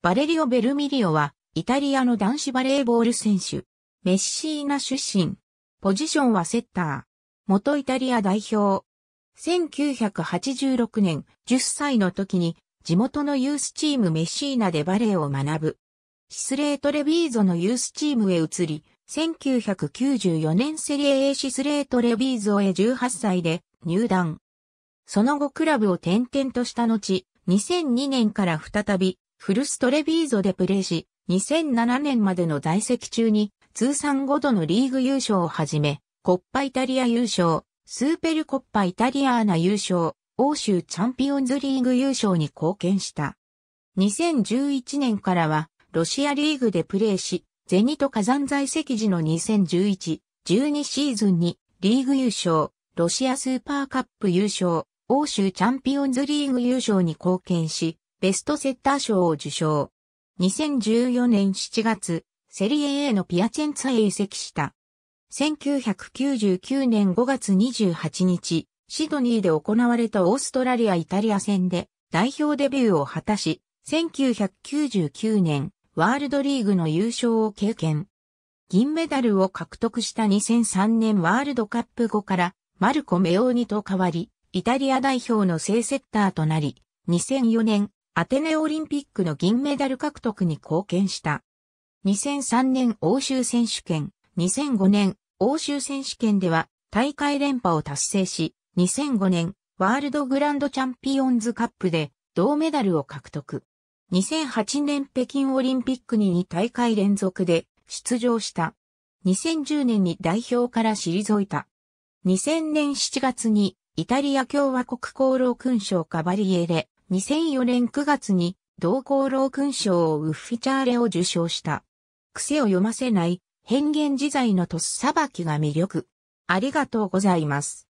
バレリオ・ベルミリオは、イタリアの男子バレーボール選手。メッシーナ出身。ポジションはセッター。元イタリア代表。1986年、10歳の時に、地元のユースチームメッシーナでバレーを学ぶ。シスレートレビーゾのユースチームへ移り、1994年セリエ A シスレートレビーゾへ18歳で入団。その後クラブを転々とした後、2002年から再びフルストレビーゾでプレーし、2007年までの在籍中に通算5度のリーグ優勝をはじめ、コッパイタリア優勝、スーペルコッパイタリアーナ優勝、欧州チャンピオンズリーグ優勝に貢献した。2011年からは、ロシアリーグでプレーし、ゼニト火山在籍時の2011、12シーズンに、リーグ優勝、ロシアスーパーカップ優勝、欧州チャンピオンズリーグ優勝に貢献し、ベストセッター賞を受賞。2014年7月、セリエ A のピアチェンツァへ移籍した。1999年5月28日、シドニーで行われたオーストラリア・イタリア戦で代表デビューを果たし、1999年、ワールドリーグの優勝を経験。銀メダルを獲得した2003年ワールドカップ後から、マルコ・メオーニと変わり、イタリア代表の正セッターとなり、2004年アテネオリンピックの銀メダル獲得に貢献した。2003年欧州選手権、2005年欧州選手権では大会連覇を達成し、2005年ワールドグランドチャンピオンズカップで銅メダルを獲得。2008年北京オリンピックに2大会連続で出場した。2010年に代表から退いた。2000年7月にイタリア共和国功労勲章カバリエレ2004年9月に同功労勲章をウッフィチャーレを受賞した。癖を読ませない変幻自在のトスさばきが魅力。ありがとうございます。